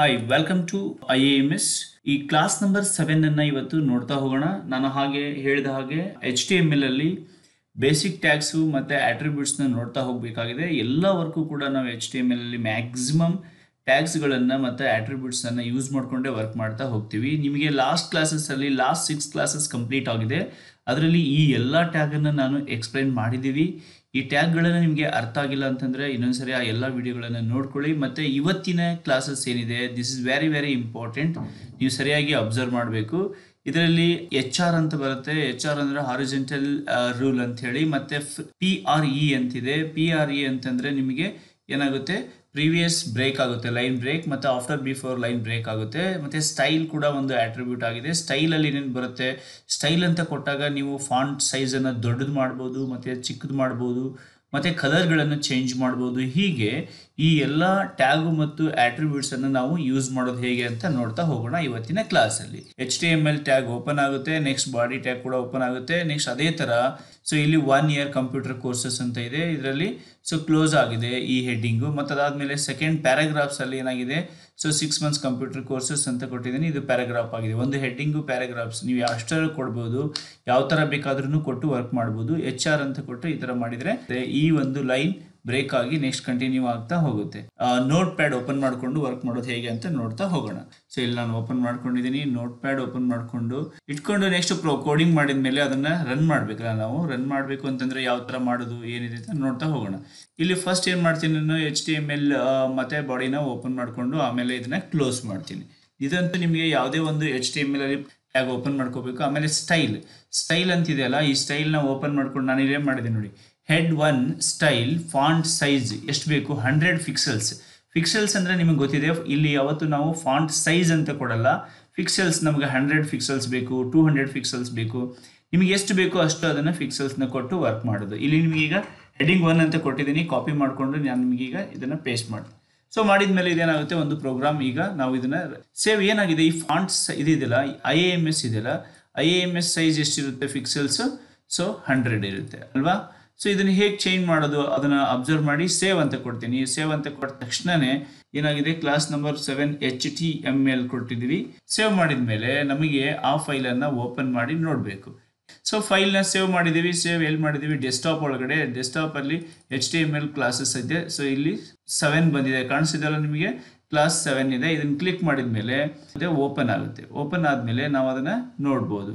hi welcome to I M S ಈ class number seven ಅನ್ನ ಇವತ್ತು ನೋಡ್ತಾ ಹೋಗೋಣ ನಾನು ಹಾಗೆ ಹೇಳಿದ ಹಾಗೆ ಎಚ್ ಟಿ ಎಮ್ ಎಲ್ ಅಲ್ಲಿ ಬೇಸಿಕ್ ಟ್ಯಾಕ್ಸು ಮತ್ತು ಆಟ್ರಿಬ್ಯೂಟ್ಸ್ನ ನೋಡ್ತಾ ಹೋಗಬೇಕಾಗಿದೆ ವರ್ಕು ಕೂಡ ನಾವು ಎಚ್ ಟಿ ಎಮ್ ಎಲ್ ಅಲ್ಲಿ ಮ್ಯಾಕ್ಸಿಮಮ್ ಟ್ಯಾಕ್ಸ್ಗಳನ್ನು ಮತ್ತು ಅನ್ನ ಯೂಸ್ ಮಾಡಿಕೊಂಡೇ ವರ್ಕ್ ಮಾಡ್ತಾ ಹೋಗ್ತೀವಿ ನಿಮಗೆ ಲಾಸ್ಟ್ ಅಲ್ಲಿ ಲಾಸ್ಟ್ ಸಿಕ್ಸ್ ಕ್ಲಾಸಸ್ ಕಂಪ್ಲೀಟ್ ಆಗಿದೆ ಅದರಲ್ಲಿ ಈ ಎಲ್ಲ ಟ್ಯಾಗನ್ನು ನಾನು ಎಕ್ಸ್ಪ್ಲೈನ್ ಮಾಡಿದ್ದೀವಿ ಈ ಟ್ಯಾಗ್ಗಳನ್ನು ನಿಮಗೆ ಅರ್ಥ ಆಗಿಲ್ಲ ಅಂತಂದರೆ ಇನ್ನೊಂದ್ಸರಿ ಆ ಎಲ್ಲ ವಿಡಿಯೋಗಳನ್ನ ನೋಡ್ಕೊಳ್ಳಿ ಮತ್ತೆ ಇವತ್ತಿನ ಕ್ಲಾಸಸ್ ಏನಿದೆ this is very very important ನೀವು ಸರಿಯಾಗಿ ಅಬ್ಸರ್ವ್ ಮಾಡಬೇಕು ಇದರಲ್ಲಿ ಎಚ್ ಆರ್ ಅಂತ ಬರುತ್ತೆ ಎಚ್ ಆರ್ ಅಂದ್ರೆ ಹಾರಿಜೆಂಟಲ್ ರೂಲ್ ಅಂತ ಹೇಳಿ ಮತ್ತೆ ಪಿ ಆರ್ ಇ ಅಂತಿದೆ ಪಿ ಆರ್ ಇ e ಅಂತಂದರೆ ನಿಮಗೆ ಏನಾಗುತ್ತೆ ಪ್ರೀವಿಯಸ್ ಬ್ರೇಕ್ ಆಗುತ್ತೆ ಲೈನ್ ಬ್ರೇಕ್ ಮತ್ತು ಆಫ್ಟರ್ ಬಿಫೋರ್ ಲೈನ್ ಬ್ರೇಕ್ ಆಗುತ್ತೆ ಮತ್ತು ಸ್ಟೈಲ್ ಕೂಡ ಒಂದು ಆಟ್ರಿಬ್ಯೂಟ್ ಆಗಿದೆ ಸ್ಟೈಲಲ್ಲಿ ಏನೇನು ಬರುತ್ತೆ ಸ್ಟೈಲ್ ಅಂತ ಕೊಟ್ಟಾಗ ನೀವು ಫಾಂಟ್ ಸೈಜನ್ನು ದೊಡ್ಡದು ಮಾಡ್ಬೋದು ಮತ್ತು ಚಿಕ್ಕದು ಮಾಡ್ಬೋದು ಮತ್ತು ಕಲರ್ಗಳನ್ನು ಚೇಂಜ್ ಮಾಡ್ಬೋದು ಹೀಗೆ ಈ ಎಲ್ಲ ಟ್ಯಾಗು ಮತ್ತು ಆಟ್ರಿಬ್ಯೂಟ್ಸ್ ಅನ್ನು ನಾವು ಯೂಸ್ ಮಾಡೋದು ಹೇಗೆ ಅಂತ ನೋಡ್ತಾ ಹೋಗೋಣ ಇವತ್ತಿನ ಕ್ಲಾಸ್ ಅಲ್ಲಿ H T M L tag open ಆಗುತ್ತೆ ನೆಕ್ಸ್ಟ್ ಬಾಡಿ ಟ್ಯಾಗ್ ಕೂಡ ಓಪನ್ ಆಗುತ್ತೆ ನೆಕ್ಸ್ಟ್ ಅದೇ ತರ ಸೊ ಇಲ್ಲಿ ಒನ್ ಇಯರ್ ಕಂಪ್ಯೂಟರ್ ಕೋರ್ಸಸ್ ಅಂತ ಇದೆ ಇದರಲ್ಲಿ ಸೊ ಕ್ಲೋಸ್ ಆಗಿದೆ ಈ ಹೆಡ್ಡಿಂಗು ಮತ್ತು ಅದಾದಮೇಲೆ ಸೆಕೆಂಡ್ ಪ್ಯಾರಾಗ್ರಾಫ್ಸ್ ಅಲ್ಲಿ ಏನಾಗಿದೆ so six months computer courses ಅಂತ ಕೊಟ್ಟಿದ್ದೀನಿ ಇದು ಪ್ಯಾರಾಗ್ರಾಫ್ ಆಗಿದೆ ಒಂದು ಹೆಡ್ಡಿಂಗು ಪ್ಯಾರಾಗ್ರಾಫ್ಸ್ ನೀವು ಅಷ್ಟರ ಕೊಡ್ಬೋದು ಯಾವ ಥರ ಬೇಕಾದ್ರೂ ಕೊಟ್ಟು ವರ್ಕ್ ಮಾಡ್ಬೋದು ಎಚ್ ಆರ್ ಅಂತ ಕೊಟ್ಟು ಈ ಥರ ಮಾಡಿದರೆ ಈ ಒಂದು ಲೈನ್ ಬ್ರೇಕ್ ಆಗಿ ನೆಕ್ಸ್ಟ್ ಕಂಟಿನ್ಯೂ ಆಗ್ತಾ ಹೋಗುತ್ತೆ ನೋಟ್ ಪ್ಯಾಡ್ ಓಪನ್ ಮಾಡಿಕೊಂಡು ವರ್ಕ್ ಮಾಡೋದು ಹೇಗೆ ಅಂತ ನೋಡ್ತಾ ಹೋಗೋಣ ಸೊ ಇಲ್ಲಿ ನಾನು ಓಪನ್ ಮಾಡ್ಕೊಂಡಿದ್ದೀನಿ ನೋಟ್ ಪ್ಯಾಡ್ ಓಪನ್ ಮಾಡಿಕೊಂಡು ಇಟ್ಕೊಂಡು ನೆಕ್ಸ್ಟ್ ಪ್ರೋ ಕೋಡಿಂಗ್ ಮಾಡಿದ ಮೇಲೆ ಅದನ್ನ ರನ್ ಮಾಡ್ಬೇಕಲ್ಲ ನಾವು ರನ್ ಮಾಡಬೇಕು ಅಂತಂದ್ರೆ ಯಾವ ಥರ ಮಾಡೋದು ಏನಿದೆ ಅಂತ ನೋಡ್ತಾ ಹೋಗೋಣ ಇಲ್ಲಿ ಫಸ್ಟ್ ಏನು ಮಾಡ್ತೀನಿ ನಾನು ಎಚ್ ಡಿ ಎಮ್ ಎಲ್ ಮತ್ತೆ ಬಾಡಿನ ಓಪನ್ ಮಾಡಿಕೊಂಡು ಆಮೇಲೆ ಇದನ್ನ ಕ್ಲೋಸ್ ಮಾಡ್ತೀನಿ ಇದಂತೂ ನಿಮಗೆ ಯಾವುದೇ ಒಂದು ಎಚ್ ಡಿ ಎಮ್ ಎಲ್ ಅಲ್ಲಿ ಟ್ಯಾಗ್ ಓಪನ್ ಮಾಡ್ಕೋಬೇಕು ಆಮೇಲೆ ಸ್ಟೈಲ್ ಸ್ಟೈಲ್ ಅಂತಿದೆಯಲ್ಲ ಈ ನ ಓಪನ್ ಮಾಡ್ಕೊಂಡು ನಾನು ಇಲ್ಲೇ ಮಾಡಿದೆ ನೋಡಿ head one style font size ಎಷ್ಟು ಬೇಕು ಹಂಡ್ರೆಡ್ ಫಿಕ್ಸೆಲ್ಸ್ ಫಿಕ್ಸೆಲ್ಸ್ ಅಂದರೆ ನಿಮಗೆ ಗೊತ್ತಿದೆ ಇಲ್ಲಿ ಯಾವತ್ತು ನಾವು ಫಾಂಟ್ ಸೈಜ್ ಅಂತ ಕೊಡಲ್ಲ ಫಿಕ್ಸೆಲ್ಸ್ ನಮಗೆ ಹಂಡ್ರೆಡ್ ಫಿಕ್ಸೆಲ್ಸ್ ಬೇಕು ಟೂ ಹಂಡ್ರೆಡ್ ಫಿಕ್ಸೆಲ್ಸ್ ಬೇಕು ನಿಮಗೆ ಎಷ್ಟು ಬೇಕೋ ಅಷ್ಟು ಅದನ್ನು ಫಿಕ್ಸೆಲ್ಸ್ನ ಕೊಟ್ಟು ವರ್ಕ್ ಮಾಡೋದು ಇಲ್ಲಿ ನಿಮಗೀಗ ಹೆಡಿಂಗ್ ಒನ್ ಅಂತ ಕೊಟ್ಟಿದ್ದೀನಿ ಕಾಪಿ ಮಾಡಿಕೊಂಡು ನಾನು ನಿಮಗೀಗ ಇದನ್ನು ಪೇಸ್ಟ್ ಮಾಡಿ ಸೊ ಮಾಡಿದ ಮೇಲೆ ಇದೇನಾಗುತ್ತೆ ಒಂದು ಪ್ರೋಗ್ರಾಮ್ ಈಗ ನಾವು ಇದನ್ನು ಸೇವ್ ಏನಾಗಿದೆ ಈ ಫಾಂಟ್ಸ್ ಇದಿದೆಯಲ್ಲ ಐ ಎ ಎಮ್ ಎಸ್ ಇದೆಯಲ್ಲ I A M S size ಎಷ್ಟಿರುತ್ತೆ ಫಿಕ್ಸೆಲ್ಸು ಸೊ ಹಂಡ್ರೆಡ್ ಇರುತ್ತೆ ಅಲ್ವಾ ಸೊ ಇದನ್ನ ಹೇಗೆ ಚೇಂಜ್ ಮಾಡೋದು ಅದನ್ನ ಅಬ್ಸರ್ವ್ ಮಾಡಿ ಸೇವ್ ಅಂತ ಕೊಡ್ತೀನಿ ಸೇವ್ ಅಂತ ಕೊಟ್ಟ ತಕ್ಷಣನೇ ಏನಾಗಿದೆ class number seven H T M L ಕೊಟ್ಟಿದ್ದೀವಿ ಸೇವ್ ಮಾಡಿದ ಮೇಲೆ ನಮಗೆ ಆ ಫೈಲನ್ನು ಓಪನ್ ಮಾಡಿ ನೋಡಬೇಕು ಸೊ ಫೈಲ್ನ ಸೇವ್ ಮಾಡಿದ್ದೀವಿ ಸೇವ್ ಎಲ್ಲಿ ಮಾಡಿದ್ದೀವಿ ಡೆಸ್ಕ್ಟಾಪ್ ಒಳಗಡೆ ಡೆಸ್ಕ್ಟಾಪಲ್ಲಿ H T M L classes ಇದೆ ಸೊ ಇಲ್ಲಿ ಸೆವೆನ್ ಬಂದಿದೆ ಕಾಣಿಸಿದಲ್ಲ ನಿಮಗೆ ಕ್ಲಾಸ್ ಸೆವೆನ್ ಇದೆ ಇದನ್ನು ಕ್ಲಿಕ್ ಮಾಡಿದ ಮೇಲೆ ಓಪನ್ ಆಗುತ್ತೆ ಓಪನ್ ಆದಮೇಲೆ ನಾವು ಅದನ್ನು ನೋಡ್ಬೋದು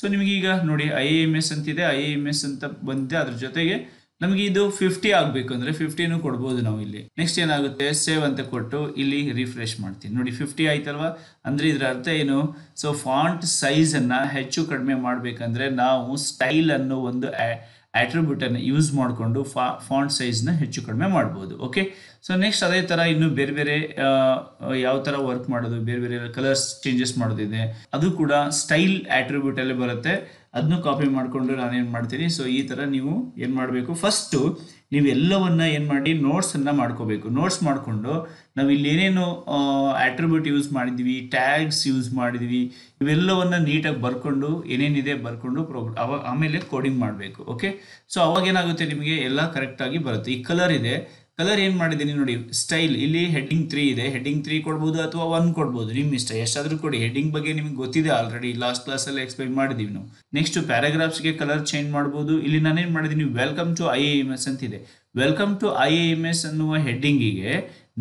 ಸೊ ನಿಮಗೆ ಈಗ ನೋಡಿ ಐ ಎಮ್ ಎಸ್ ಅಂತಿದೆ ಐ ಎಮ್ ಎಸ್ ಅಂತ ಬಂದಿದೆ ಅದ್ರ ಜೊತೆಗೆ ನಮಗೆ ಇದು ಫಿಫ್ಟಿ ಆಗಬೇಕು ಅಂದರೆ ಫಿಫ್ಟಿನೂ ಕೊಡ್ಬೋದು ನಾವು ಇಲ್ಲಿ ನೆಕ್ಸ್ಟ್ ಏನಾಗುತ್ತೆ ಸೇವ್ ಅಂತ ಕೊಟ್ಟು ಇಲ್ಲಿ ರಿಫ್ರೆಶ್ ಮಾಡ್ತೀನಿ ನೋಡಿ ಫಿಫ್ಟಿ ಆಯ್ತಲ್ವಾ ಅಂದರೆ ಇದರ ಅರ್ಥ ಏನು ಸೊ ಫಾಂಟ್ ಸೈಜನ್ನು ಹೆಚ್ಚು ಕಡಿಮೆ ಮಾಡಬೇಕಂದ್ರೆ ನಾವು ಸ್ಟೈಲ್ ಒಂದು ಆಟ್ರಿಬ್ಯೂಟನ್ನು ಯೂಸ್ ಮಾಡಿಕೊಂಡು ಫಾ ಫಾಂಟ್ ಸೈಜ್ನ ಹೆಚ್ಚು ಕಡಿಮೆ ಮಾಡ್ಬೋದು ಓಕೆ ಸೊ ನೆಕ್ಸ್ಟ್ ಅದೇ ಥರ ಇನ್ನು ಬೇರೆ ಬೇರೆ ಯಾವ ಥರ ವರ್ಕ್ ಮಾಡೋದು ಬೇರೆ ಬೇರೆ ಕಲರ್ಸ್ ಚೇಂಜಸ್ ಮಾಡೋದಿದೆ ಅದು ಕೂಡ ಸ್ಟೈಲ್ ಅಲ್ಲಿ ಬರುತ್ತೆ ಅದನ್ನು ಕಾಪಿ ಮಾಡಿಕೊಂಡು ನಾನು ಏನು ಮಾಡ್ತೀನಿ ಸೊ ಈ ಥರ ನೀವು ಏನು ಮಾಡಬೇಕು ಫಸ್ಟು ನೀವು ಎಲ್ಲವನ್ನ ಏನು ಮಾಡಿ ನೋಟ್ಸನ್ನು ಮಾಡ್ಕೋಬೇಕು ನೋಟ್ಸ್ ಮಾಡಿಕೊಂಡು ನಾವು ಇಲ್ಲಿ ಏನೇನು ಆಟ್ರಿಬ್ಯೂಟ್ ಯೂಸ್ ಮಾಡಿದ್ವಿ ಟ್ಯಾಗ್ಸ್ ಯೂಸ್ ಮಾಡಿದ್ವಿ ಇವೆಲ್ಲವನ್ನ ನೀಟಾಗಿ ಬರ್ಕೊಂಡು ಏನೇನಿದೆ ಬರ್ಕೊಂಡು ಅವಾಗ ಆಮೇಲೆ ಕೋಡಿಂಗ್ ಮಾಡಬೇಕು ಓಕೆ ಸೊ ಅವಾಗ ಏನಾಗುತ್ತೆ ನಿಮಗೆ ಎಲ್ಲ ಕರೆಕ್ಟಾಗಿ ಬರುತ್ತೆ ಈ ಕಲರ್ ಇದೆ ಕಲರ್ ಏನು ಮಾಡಿದ್ದೀನಿ ನೋಡಿ ಸ್ಟೈಲ್ ಇಲ್ಲಿ ಹೆಡ್ಡಿಂಗ್ ತ್ರೀ ಇದೆ ಹೆಡ್ಡಿಂಗ್ ತ್ರೀ ಕೊಡ್ಬೋದು ಅಥವಾ ಒನ್ ಕೊಡ್ಬೋದು ನಿಮ್ಮ ಇಷ್ಟ ಎಷ್ಟಾದರೂ ಕೊಡಿ ಹೆಡ್ಡಿಂಗ್ ಬಗ್ಗೆ ನಿಮಗೆ ಗೊತ್ತಿದೆ ಆಲ್ರೆಡಿ ಲಾಸ್ಟ್ ಅಲ್ಲಿ ಎಕ್ಸ್ಪ್ಲೈನ್ ಮಾಡಿದೀವಿ ನಾವು ನೆಕ್ಸ್ಟ್ ಪ್ಯಾರಾಗ್ರಾಫ್ಸ್ಗೆ ಕಲರ್ ಚೇಂಜ್ ಮಾಡ್ಬೋದು ಇಲ್ಲಿ ನಾನೇನು ಮಾಡಿದ್ದೀನಿ welcome to I A M S ಅಂತಿದೆ welcome to I A M S ಅನ್ನುವ ಹೆಡ್ಡಿಂಗಿಗೆ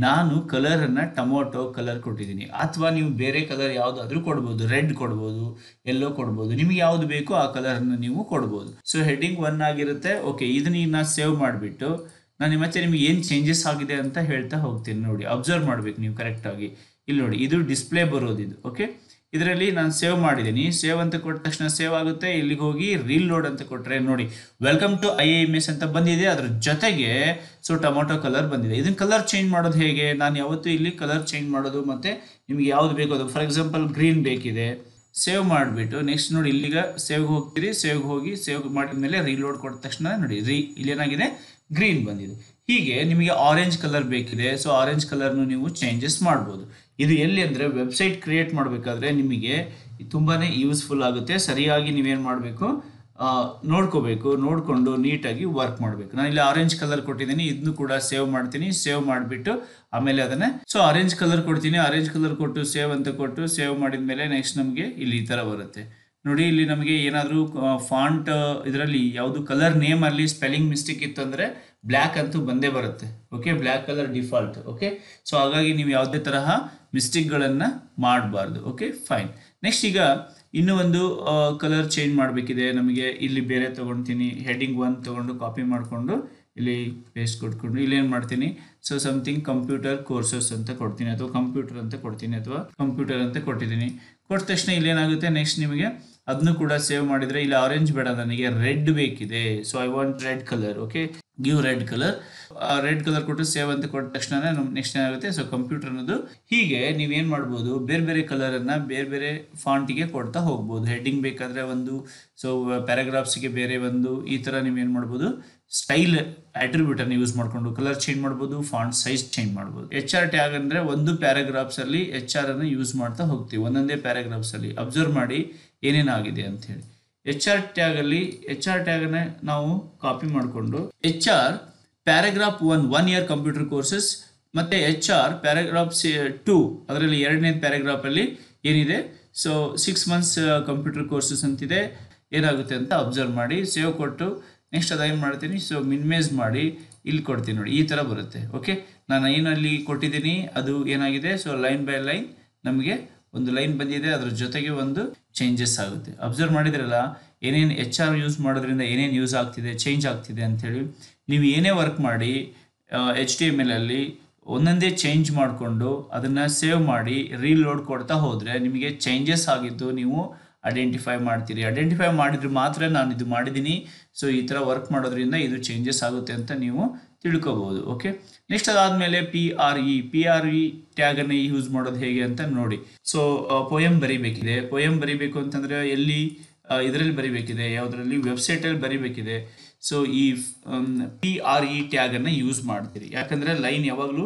ನಾನು ಕಲರನ್ನು ಟೊಮೊಟೊ ಕಲರ್ ಕೊಟ್ಟಿದ್ದೀನಿ ಅಥವಾ ನೀವು ಬೇರೆ ಕಲರ್ ಯಾವುದಾದ್ರೂ ಕೊಡ್ಬೋದು ರೆಡ್ ಕೊಡ್ಬೋದು ಎಲ್ಲೋ ಕೊಡ್ಬೋದು ನಿಮಗೆ ಯಾವುದು ಬೇಕೋ ಆ ಕಲರನ್ನು ನೀವು ಕೊಡ್ಬೋದು ಸೊ ಹೆಡ್ಡಿಂಗ್ ಒನ್ ಆಗಿರುತ್ತೆ ಓಕೆ ಇದನ್ನ ಸೇವ್ ಮಾಡಿಬಿಟ್ಟು ನಾನು ಮತ್ತೆ ನಿಮ್ಗೆ ಏನು ಚೇಂಜಸ್ ಆಗಿದೆ ಅಂತ ಹೇಳ್ತಾ ಹೋಗ್ತೀನಿ ನೋಡಿ ಅಬ್ಸರ್ವ್ ಮಾಡಬೇಕು ನೀವು ಕರೆಕ್ಟಾಗಿ ಇಲ್ಲಿ ನೋಡಿ ಇದು ಡಿಸ್ಪ್ಲೇ ಬರೋದಿದು ಓಕೆ ಇದರಲ್ಲಿ ನಾನು ಸೇವ್ ಮಾಡಿದ್ದೀನಿ ಸೇವ್ ಅಂತ ಕೊಟ್ಟ ತಕ್ಷಣ ಸೇವ್ ಆಗುತ್ತೆ ಇಲ್ಲಿಗೆ ಹೋಗಿ ರೀಲ್ ಲೋಡ್ ಅಂತ ಕೊಟ್ಟರೆ ನೋಡಿ welcome to I M S ಅಂತ ಬಂದಿದೆ ಅದ್ರ ಜೊತೆಗೆ ಸೊ ಟೊಮೊಟೊ ಕಲರ್ ಬಂದಿದೆ ಇದನ್ನ ಕಲರ್ ಚೇಂಜ್ ಮಾಡೋದು ಹೇಗೆ ನಾನು ಯಾವತ್ತೂ ಇಲ್ಲಿ ಕಲರ್ ಚೇಂಜ್ ಮಾಡೋದು ಮತ್ತು ನಿಮಗೆ ಯಾವ್ದು ಬೇಕೋ ಅದು ಫಾರ್ ಎಕ್ಸಾಂಪಲ್ ಗ್ರೀನ್ ಬೇಕಿದೆ ಸೇವ್ ಮಾಡಿಬಿಟ್ಟು ನೆಕ್ಸ್ಟ್ ನೋಡಿ ಇಲ್ಲಿಗ ಸೇವ್ಗೆ ಹೋಗ್ತೀರಿ ಸೇವ್ಗೆ ಹೋಗಿ ಸೇವ್ ಮಾಡಿದ್ಮೇಲೆ ಮೇಲೆ ರೀಲೋಡ್ ಕೊಟ್ಟ ತಕ್ಷಣ ನೋಡಿ ರೀ ಇಲ್ಲೇನಾಗಿದೆ ಗ್ರೀನ್ ಬಂದಿದೆ ಹೀಗೆ ನಿಮಗೆ ಆರೆಂಜ್ ಕಲರ್ ಬೇಕಿದೆ ಸೊ ಆರೆಂಜ್ ಕಲರ್ನು ನೀವು ಚೇಂಜಸ್ ಮಾಡ್ಬೋದು ಇದು ಎಲ್ಲಿ ಅಂದರೆ ವೆಬ್ಸೈಟ್ ಕ್ರಿಯೇಟ್ ಮಾಡಬೇಕಾದ್ರೆ ನಿಮಗೆ ತುಂಬಾ ಯೂಸ್ಫುಲ್ ಆಗುತ್ತೆ ಸರಿಯಾಗಿ ನೀವೇನು ಮಾಡಬೇಕು ನೋಡ್ಕೋಬೇಕು ನೋಡಿಕೊಂಡು ನೀಟಾಗಿ ವರ್ಕ್ ಮಾಡಬೇಕು ನಾನು ಇಲ್ಲಿ ಆರೆಂಜ್ ಕಲರ್ ಕೊಟ್ಟಿದ್ದೀನಿ ಇದನ್ನು ಕೂಡ ಸೇವ್ ಮಾಡ್ತೀನಿ ಸೇವ್ ಮಾಡಿಬಿಟ್ಟು ಆಮೇಲೆ ಅದನ್ನೇ ಸೊ ಆರೆಂಜ್ ಕಲರ್ ಕೊಡ್ತೀನಿ ಆರೆಂಜ್ ಕಲರ್ ಕೊಟ್ಟು ಸೇವ್ ಅಂತ ಕೊಟ್ಟು ಸೇವ್ ಮಾಡಿದ ಮೇಲೆ ನೆಕ್ಸ್ಟ್ ನಮಗೆ ಇಲ್ಲಿ ಈ ಥರ ಬರುತ್ತೆ ನೋಡಿ ಇಲ್ಲಿ ನಮಗೆ ಏನಾದರೂ ಫಾಂಟ್ ಇದರಲ್ಲಿ ಯಾವುದು ಕಲರ್ ನೇಮಲ್ಲಿ ಸ್ಪೆಲ್ಲಿಂಗ್ ಮಿಸ್ಟೇಕ್ ಇತ್ತು ಅಂದರೆ ಬ್ಲ್ಯಾಕ್ ಅಂತೂ ಬಂದೇ ಬರುತ್ತೆ okay black colour default okay so ಹಾಗಾಗಿ ನೀವು ಯಾವುದೇ ತರಹ ಮಿಸ್ಟೇಕ್ಗಳನ್ನು ಮಾಡಬಾರ್ದು ಓಕೆ ಫೈನ್ ನೆಕ್ಸ್ಟ್ ಈಗ ಇನ್ನೂ ಒಂದು ಕಲರ್ ಚೇಂಜ್ ಮಾಡಬೇಕಿದೆ ನಮಗೆ ಇಲ್ಲಿ ಬೇರೆ ತೊಗೊಳ್ತೀನಿ ಹೆಡಿಂಗ್ ಒನ್ ತಗೊಂಡು ಕಾಪಿ ಮಾಡಿಕೊಂಡು ಇಲ್ಲಿ ಪೇಸ್ಟ್ ಕೊಟ್ಕೊಂಡು ಇಲ್ಲಿ ಏನು ಮಾಡ್ತೀನಿ ಸೊ ಸಮಥಿಂಗ್ ಕಂಪ್ಯೂಟರ್ ಕೋರ್ಸಸ್ ಅಂತ ಕೊಡ್ತೀನಿ ಅಥವಾ ಕಂಪ್ಯೂಟರ್ ಅಂತ ಕೊಡ್ತೀನಿ ಅಥವಾ ಕಂಪ್ಯೂಟರ್ ಅಂತ ಕೊಟ್ಟಿದ್ದೀನಿ ಕೊಟ್ಟ ತಕ್ಷಣ ಇಲ್ಲೇನಾಗುತ್ತೆ ನೆಕ್ಸ್ಟ್ ನಿಮಗೆ ಅದನ್ನು ಕೂಡ ಸೇವ್ ಮಾಡಿದರೆ ಇಲ್ಲಿ ಆರೆಂಜ್ ಬೇಡ ನನಗೆ ರೆಡ್ ಬೇಕಿದೆ so I want red colour okay give red colour red colour ಕೊಟ್ಟು ಸೇವ್ ಅಂತ ಕೊಟ್ಟ ತಕ್ಷಣ ನಮ್ಗೆ ನೆಕ್ಸ್ಟ್ ಏನಾಗುತ್ತೆ ಸೊ ಕಂಪ್ಯೂಟರ್ ಅನ್ನೋದು ಹೀಗೆ ನೀವೇನು ಮಾಡ್ಬೋದು ಬೇರೆ ಬೇರೆ ಕಲರನ್ನು ಬೇರೆ ಬೇರೆ ಫಾಂಟಿಗೆ ಕೊಡ್ತಾ ಹೋಗ್ಬೋದು ಹೆಡ್ಡಿಂಗ್ ಬೇಕಾದರೆ ಒಂದು ಸೊ ಪ್ಯಾರಾಗ್ರಾಫ್ಸಿಗೆ ಬೇರೆ ಒಂದು ಈ ಥರ ನೀವೇನು ಮಾಡ್ಬೋದು ಸ್ಟೈಲ್ ಅಟ್ರಿಬ್ಯೂಟನ್ನು ಯೂಸ್ ಮಾಡಿಕೊಂಡು ಕಲರ್ ಚೇಂಜ್ ಮಾಡ್ಬೋದು ಫಾಂಟ್ ಸೈಜ್ ಚೇಂಜ್ ಮಾಡ್ಬೋದು ಎಚ್ ಆರ್ ಟ್ಯಾಗ್ ಅಂದರೆ ಒಂದು ಪ್ಯಾರಾಗ್ರಾಫ್ಸಲ್ಲಿ ಎಚ್ ಆರ್ ಅನ್ನು ಯೂಸ್ ಮಾಡ್ತಾ ಹೋಗ್ತೀವಿ ಒಂದೊಂದೇ ಪ್ಯಾರಾಗ್ರಾಫ್ಸಲ್ಲಿ ಅಬ್ಸರ್ವ್ ಮಾಡಿ ಏನೇನಾಗಿದೆ ಅಂತ ಹೇಳಿ ಎಚ್ ಆರ್ ಟ್ಯಾಗಲ್ಲಿ ಎಚ್ ಆರ್ ಟ್ಯಾಗನ್ನ ನಾವು ಕಾಪಿ ಮಾಡಿಕೊಂಡು H R paragraph one one year computer courses ಮತ್ತು ಎಚ್ ಆರ್ ಪ್ಯಾರಾಗ್ರಾಫ್ ಸಿ ಅದರಲ್ಲಿ ಎರಡನೇ ಪ್ಯಾರಾಗ್ರಾಫಲ್ಲಿ ಏನಿದೆ so six months computer courses ಅಂತಿದೆ ಏನಾಗುತ್ತೆ ಅಂತ ಅಬ್ಸರ್ವ್ ಮಾಡಿ ಸೇವ್ ಕೊಟ್ಟು ನೆಕ್ಸ್ಟ್ ಅದೇನು ಮಾಡ್ತೀನಿ ಸೊ ಮಿನಿಮೈಸ್ ಮಾಡಿ ಇಲ್ಲಿ ಕೊಡ್ತೀನಿ ನೋಡಿ ಈ ಥರ ಬರುತ್ತೆ ಓಕೆ ನಾನು ಏನಲ್ಲಿ ಕೊಟ್ಟಿದ್ದೀನಿ ಅದು ಏನಾಗಿದೆ ಸೊ ಲೈನ್ ಬೈ ಲೈನ್ ನಮಗೆ ಒಂದು ಲೈನ್ ಬಂದಿದೆ ಅದ್ರ ಜೊತೆಗೆ ಒಂದು ಚೇಂಜಸ್ ಆಗುತ್ತೆ ಅಬ್ಸರ್ವ್ ಮಾಡಿದ್ರಲ್ಲ ಏನೇನು ಎಚ್ ಆರ್ ಯೂಸ್ ಮಾಡೋದ್ರಿಂದ ಏನೇನು ಯೂಸ್ ಆಗ್ತಿದೆ ಚೇಂಜ್ ಆಗ್ತಿದೆ ಅಂಥೇಳಿ ನೀವು ಏನೇ ವರ್ಕ್ ಮಾಡಿ ಎಚ್ ಡಿ ಎಮ್ ಎಲ್ ಅಲ್ಲಿ ಒಂದೊಂದೇ ಚೇಂಜ್ ಮಾಡಿಕೊಂಡು ಅದನ್ನು ಸೇವ್ ಮಾಡಿ ರೀಲೋಡ್ ಕೊಡ್ತಾ ಹೋದರೆ ನಿಮಗೆ ಚೇಂಜಸ್ ಆಗಿದ್ದು ನೀವು ಐಡೆಂಟಿಫೈ ಮಾಡ್ತೀರಿ ಐಡೆಂಟಿಫೈ ಮಾಡಿದ್ರೆ ಮಾತ್ರ ನಾನು ಇದು ಮಾಡಿದ್ದೀನಿ ಸೊ ಈ ಥರ ವರ್ಕ್ ಮಾಡೋದ್ರಿಂದ ಇದು ಚೇಂಜಸ್ ಆಗುತ್ತೆ ಅಂತ ನೀವು ತಿಳ್ಕೋಬಹುದು ಓಕೆ ನೆಕ್ಸ್ಟ್ ಅದಾದ್ಮೇಲೆ P R E P R E ಟ್ಯಾಗನ್ನು ಯೂಸ್ ಮಾಡೋದು ಹೇಗೆ ಅಂತ ನೋಡಿ ಸೊ ಪೊಯಮ್ ಬರಿಬೇಕಿದೆ ಪೊಯಮ್ ಬರಿಬೇಕು ಅಂತಂದ್ರೆ ಎಲ್ಲಿ ಇದರಲ್ಲಿ ಬರಿಬೇಕಿದೆ ಯಾವುದರಲ್ಲಿ ವೆಬ್ಸೈಟಲ್ಲಿ ಬರಿಬೇಕಿದೆ ಸೊ ಈ ಪಿ ಆರ್ ಇ ಟ್ಯಾಗನ್ನು ಯೂಸ್ ಮಾಡ್ತೀರಿ ಯಾಕಂದರೆ ಲೈನ್ ಯಾವಾಗಲೂ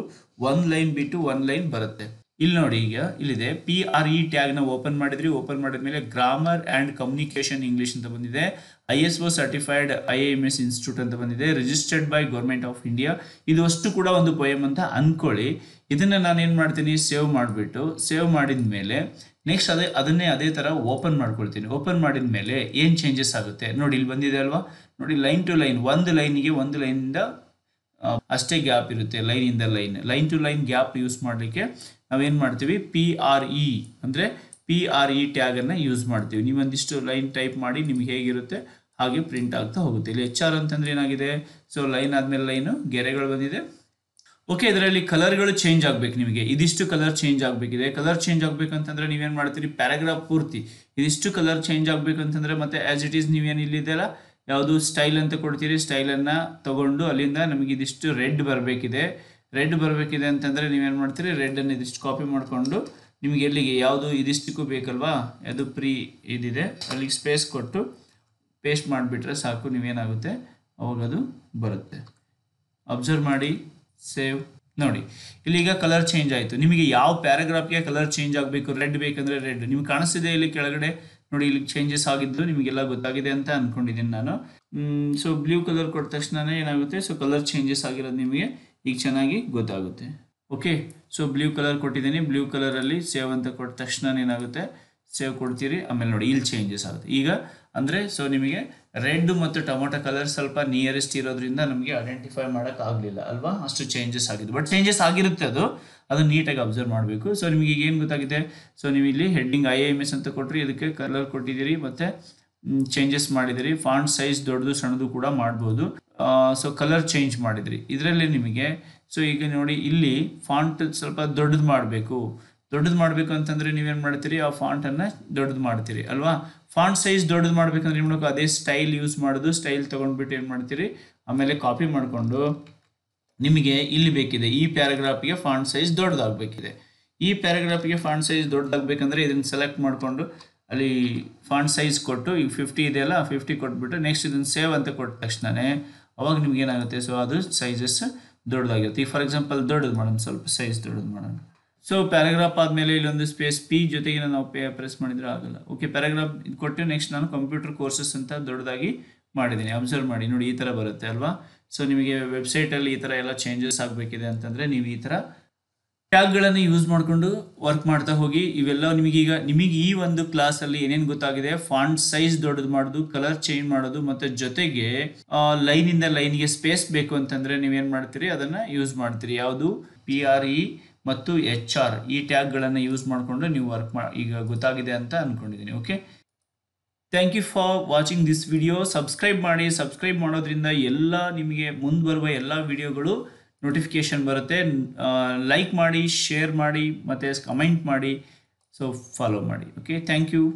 ಒನ್ ಲೈನ್ ಬಿಟ್ಟು ಒನ್ ಲೈನ್ ಬರುತ್ತೆ ಇಲ್ಲಿ ನೋಡಿ ಈಗ ಇಲ್ಲಿದೆ ಪಿ ಆರ್ ಇ ಟ್ಯಾಗ್ನ ಓಪನ್ ಮಾಡಿದ್ರಿ ಓಪನ್ ಮಾಡಿದ ಮೇಲೆ ಗ್ರಾಮರ್ ಆ್ಯಂಡ್ ಕಮ್ಯುನಿಕೇಶನ್ ಇಂಗ್ಲೀಷ್ ಅಂತ ಬಂದಿದೆ I S O certified I M S institute ಅಂತ ಬಂದಿದೆ registered by government of India ಇದು ಅಷ್ಟು ಕೂಡ ಒಂದು ಪೊಯಮ್ ಅಂತ ಅಂದ್ಕೊಳ್ಳಿ ಇದನ್ನು ನಾನೇನು ಮಾಡ್ತೀನಿ ಸೇವ್ ಮಾಡಿಬಿಟ್ಟು ಸೇವ್ ಮಾಡಿದ ಮೇಲೆ ನೆಕ್ಸ್ಟ್ ಅದೇ ಅದನ್ನೇ ಅದೇ ಥರ ಓಪನ್ ಮಾಡ್ಕೊಳ್ತೀನಿ ಓಪನ್ ಮಾಡಿದ ಮೇಲೆ ಏನು ಚೇಂಜಸ್ ಆಗುತ್ತೆ ನೋಡಿ ಇಲ್ಲಿ ಬಂದಿದೆ ಅಲ್ವಾ ನೋಡಿ ಲೈನ್ ಟು ಲೈನ್ ಒಂದು ಲೈನಿಗೆ ಒಂದು ಲೈನಿಂದ ಅಷ್ಟೇ ಗ್ಯಾಪ್ ಇರುತ್ತೆ ಲೈನಿಂದ line line to line gap use ಮಾಡಲಿಕ್ಕೆ ನಾವೇನು ಮಾಡ್ತೀವಿ ಪಿ ಆರ್ ಇ ಅಂದರೆ ಪಿ ಆರ್ ಇ ಟ್ಯಾಗನ್ನು ಯೂಸ್ ಮಾಡ್ತೀವಿ ನೀವೊಂದಿಷ್ಟು ಲೈನ್ ಟೈಪ್ ಮಾಡಿ ನಿಮ್ಗೆ ಹೇಗಿರುತ್ತೆ ಹಾಗೆ ಪ್ರಿಂಟ್ ಆಗ್ತಾ ಹೋಗುತ್ತೆ ಇಲ್ಲಿ ಎಚ್ ಆರ್ ಅಂತಂದ್ರೆ ಏನಾಗಿದೆ ಸೊ ಲೈನ್ ಆದಮೇಲೆ ಲೈನು ಗೆರೆಗಳು ಬಂದಿದೆ ಓಕೆ ಇದರಲ್ಲಿ ಕಲರ್ಗಳು ಚೇಂಜ್ ಆಗಬೇಕು ನಿಮಗೆ ಇದಿಷ್ಟು ಕಲರ್ ಚೇಂಜ್ ಆಗಬೇಕಿದೆ ಕಲರ್ ಚೇಂಜ್ ಆಗಬೇಕಂತಂದ್ರೆ ನೀವೇನು ಮಾಡ್ತೀರಿ ಪ್ಯಾರಾಗ್ರಾಫ್ ಪೂರ್ತಿ ಇದಿಷ್ಟು ಕಲರ್ ಚೇಂಜ್ ಆಗಬೇಕಂತಂದ್ರೆ ಮತ್ತೆ ಆ್ಯಸ್ ಇಟ್ ಈಸ್ ನೀವೇನು ಇಲ್ಲಿದೆಯಲ್ಲ ಯಾವುದು ಸ್ಟೈಲ್ ಅಂತ ಕೊಡ್ತೀರಿ ಸ್ಟೈಲನ್ನು ತಗೊಂಡು ಅಲ್ಲಿಂದ ನಮಗೆ ಇದಿಷ್ಟು ರೆಡ್ ಬರಬೇಕಿದೆ ರೆಡ್ ಬರಬೇಕಿದೆ ಅಂತಂದರೆ ನೀವೇನು ಮಾಡ್ತೀರಿ ರೆಡನ್ನು ಇದಿಷ್ಟು ಕಾಪಿ ಮಾಡಿಕೊಂಡು ನಿಮಗೆ ಎಲ್ಲಿಗೆ ಯಾವುದು ಇದಿಷ್ಟಕ್ಕೂ ಬೇಕಲ್ವಾ ಅದು ಪ್ರೀ ಇದಿದೆ ಅಲ್ಲಿಗೆ ಸ್ಪೇಸ್ ಕೊಟ್ಟು ಪೇಸ್ಟ್ ಮಾಡಿಬಿಟ್ರೆ ಸಾಕು ನೀವೇನಾಗುತ್ತೆ ಅವಾಗ ಅದು ಬರುತ್ತೆ ಅಬ್ಸರ್ವ್ ಮಾಡಿ ಸೇವ್ ನೋಡಿ ಈಗ ಕಲರ್ ಚೇಂಜ್ ಆಯಿತು ನಿಮಗೆ ಯಾವ ಪ್ಯಾರಾಗ್ರಾಫ್ಗೆ ಕಲರ್ ಚೇಂಜ್ ಆಗಬೇಕು ರೆಡ್ ಬೇಕಂದರೆ ರೆಡ್ ನಿಮ್ಗೆ ಕಾಣಿಸ್ತಿದೆ ಇಲ್ಲಿ ಕೆಳಗಡೆ ನೋಡಿ ಇಲ್ಲಿ ಚೇಂಜಸ್ ಆಗಿದ್ದು ನಿಮಗೆಲ್ಲ ಗೊತ್ತಾಗಿದೆ ಅಂತ ಅಂದ್ಕೊಂಡಿದ್ದೀನಿ ನಾನು ಸೊ ಬ್ಲೂ ಕಲರ್ ಕೊಟ್ಟ ತಕ್ಷಣನೇ ಏನಾಗುತ್ತೆ ಸೊ ಕಲರ್ ಚೇಂಜಸ್ ಆಗಿರೋದು ನಿಮಗೆ ಈಗ ಚೆನ್ನಾಗಿ ಗೊತ್ತಾಗುತ್ತೆ ಓಕೆ ಸೊ ಬ್ಲೂ ಕಲರ್ ಕೊಟ್ಟಿದ್ದೀನಿ ಬ್ಲೂ ಕಲರಲ್ಲಿ ಸೇವ್ ಅಂತ ಕೊಟ್ಟ ತಕ್ಷಣ ಏನಾಗುತ್ತೆ ಸೇವ್ ಕೊಡ್ತೀರಿ ಆಮೇಲೆ ನೋಡಿ ಇಲ್ಲಿ ಚೇಂಜಸ್ ಆಗುತ್ತೆ ಈಗ ಅಂದರೆ ಸೊ ನಿಮಗೆ ರೆಡ್ ಮತ್ತು ಟೊಮೊಟೊ ಕಲರ್ ಸ್ವಲ್ಪ ನಿಯರೆಸ್ಟ್ ಇರೋದ್ರಿಂದ ನಮಗೆ ಐಡೆಂಟಿಫೈ ಮಾಡೋಕ್ಕಾಗಲಿಲ್ಲ ಅಲ್ವಾ ಅಷ್ಟು ಚೇಂಜಸ್ ಆಗಿದೆ ಬಟ್ ಚೇಂಜಸ್ ಆಗಿರುತ್ತೆ ಅದು ಅದನ್ನ ನೀಟಾಗಿ ಅಬ್ಸರ್ವ್ ಮಾಡಬೇಕು ಸೊ ನಿಮಗೆ ಈಗ ಏನು ಗೊತ್ತಾಗಿದೆ ಸೊ ನೀವು ಇಲ್ಲಿ ಹೆಡ್ಡಿಂಗ್ ಐ ಎಮ್ ಎಸ್ ಅಂತ ಕೊಟ್ಟರಿ ಇದಕ್ಕೆ ಕಲರ್ ಕೊಟ್ಟಿದ್ದೀರಿ ಮತ್ತು ಚೇಂಜಸ್ ಮಾಡಿದಿರಿ ಫಾಂಟ್ ಸೈಜ್ ದೊಡ್ಡದು ಸಣ್ಣದು ಕೂಡ ಮಾಡ್ಬೋದು ಸೊ ಕಲರ್ ಚೇಂಜ್ ಮಾಡಿದ್ರಿ ಇದರಲ್ಲಿ ನಿಮಗೆ ಸೊ ಈಗ ನೋಡಿ ಇಲ್ಲಿ ಫಾಂಟ್ ಸ್ವಲ್ಪ ದೊಡ್ಡದು ಮಾಡಬೇಕು ದೊಡ್ಡದು ಮಾಡಬೇಕು ಅಂತಂದರೆ ನೀವೇನು ಮಾಡ್ತೀರಿ ಆ ಫಾಂಟನ್ನು ದೊಡ್ಡದು ಮಾಡ್ತೀರಿ ಅಲ್ವಾ ಫಾಂಟ್ ಸೈಜ್ ದೊಡ್ಡದು ಮಾಡಬೇಕಂದ್ರೆ ಏನು ಮಾಡಬೇಕು ಅದೇ ಸ್ಟೈಲ್ ಯೂಸ್ ಮಾಡೋದು ಸ್ಟೈಲ್ ತೊಗೊಂಡ್ಬಿಟ್ಟು ಏನು ಮಾಡ್ತೀರಿ ಆಮೇಲೆ ಕಾಪಿ ಮಾಡಿಕೊಂಡು ನಿಮಗೆ ಇಲ್ಲಿ ಬೇಕಿದೆ ಈ ಪ್ಯಾರಾಗ್ರಾಫಿಗೆ ಫಾಂಟ್ ಸೈಜ್ ದೊಡ್ಡದಾಗಬೇಕಿದೆ ಈ ಪ್ಯಾರಾಗ್ರಾಫಿಗೆ ಫಾಂಟ್ ಸೈಜ್ ದೊಡ್ಡದಾಗಬೇಕಂದ್ರೆ ಇದನ್ನು ಸೆಲೆಕ್ಟ್ ಮಾಡಿಕೊಂಡು ಅಲ್ಲಿ ಫಾಂಟ್ ಸೈಜ್ ಕೊಟ್ಟು ಈಗ ಫಿಫ್ಟಿ ಇದೆಯಲ್ಲ ಫಿಫ್ಟಿ ಕೊಟ್ಬಿಟ್ಟು ನೆಕ್ಸ್ಟ್ ಇದನ್ನು ಸೇವ್ ಅಂತ ಕೊಟ್ಟ ತಕ್ಷಣನೇ ಅವಾಗ ನಿಮ್ಗೆ ಏನಾಗುತ್ತೆ ಸೊ ಅದು ಸೈಜಸ್ ದೊಡ್ಡದಾಗಿರುತ್ತೆ ಈ ಫಾರ್ ಎಕ್ಸಾಂಪಲ್ ದೊಡ್ಡದು ಮಾಡೋಣ ಸ್ವಲ್ಪ ಸೈಜ್ ದೊಡ್ಡದು ಮಾಡೋಣ ಸೊ ಪ್ಯಾರಾಗ್ರಾಫ್ ಆದಮೇಲೆ ಇಲ್ಲೊಂದು ಸ್ಪೇಸ್ ಪಿ ಜೊತೆಗೆ ನಾವು ಪೇ ಪ್ರೆಸ್ ಮಾಡಿದ್ರೆ ಆಗಲ್ಲ ಓಕೆ ಪ್ಯಾರಾಗ್ರಾಫ್ ಇದು ಕೊಟ್ಟು ನೆಕ್ಸ್ಟ್ ನಾನು ಕಂಪ್ಯೂಟರ್ ಕೋರ್ಸಸ್ ಅಂತ ದೊಡ್ಡದಾಗಿ ಮಾಡಿದ್ದೀನಿ ಅಬ್ಸರ್ವ್ ಮಾಡಿ ನೋಡಿ ಈ ಥರ ಬರುತ್ತೆ ಅಲ್ವಾ ಸೊ ನಿಮಗೆ ವೆಬ್ಸೈಟಲ್ಲಿ ಈ ಥರ ಎಲ್ಲ ಚೇಂಜಸ್ ಆಗಬೇಕಿದೆ ಅಂತಂದರೆ ನೀವು ಈ ಥರ ಟ್ಯಾಗ್ಗಳನ್ನು ಯೂಸ್ ಮಾಡಿಕೊಂಡು ವರ್ಕ್ ಮಾಡ್ತಾ ಹೋಗಿ ಇವೆಲ್ಲ ನಿಮಗೆ ಈಗ ನಿಮಗೆ ಈ ಒಂದು ಕ್ಲಾಸಲ್ಲಿ ಏನೇನು ಗೊತ್ತಾಗಿದೆ ಫಾಂಟ್ ಸೈಜ್ ದೊಡ್ಡದು ಮಾಡೋದು ಕಲರ್ ಚೇಂಜ್ ಮಾಡೋದು e ಮತ್ತು ಜೊತೆಗೆ ಲೈನಿಂದ ಗೆ ಸ್ಪೇಸ್ ಬೇಕು ಅಂತಂದರೆ ನೀವೇನು ಮಾಡ್ತೀರಿ ಅದನ್ನು ಯೂಸ್ ಮಾಡ್ತೀರಿ ಯಾವುದು ಪಿ ಆರ್ ಇ ಮತ್ತು ಎಚ್ ಆರ್ ಈ ಟ್ಯಾಗ್ಗಳನ್ನು ಯೂಸ್ ಮಾಡಿಕೊಂಡು ನೀವು ವರ್ಕ್ ಮಾ ಈಗ ಗೊತ್ತಾಗಿದೆ ಅಂತ ಅಂದ್ಕೊಂಡಿದ್ದೀನಿ okay thank you for watching this video subscribe ಮಾಡಿ ಸಬ್ಸ್ಕ್ರೈಬ್ ಮಾಡೋದ್ರಿಂದ ಎಲ್ಲ ನಿಮಗೆ ಮುಂದೆ ಬರುವ ಎಲ್ಲ ವಿಡಿಯೋಗಳು ನೋಟಿಫಿಕೇಷನ್ ಬರುತ್ತೆ ಲೈಕ್ ಮಾಡಿ ಶೇರ್ ಮಾಡಿ ಮತ್ತು ಕಮೆಂಟ್ ಮಾಡಿ ಸೊ ಫಾಲೋ ಮಾಡಿ ಓಕೆ ಥ್ಯಾಂಕ್ ಯು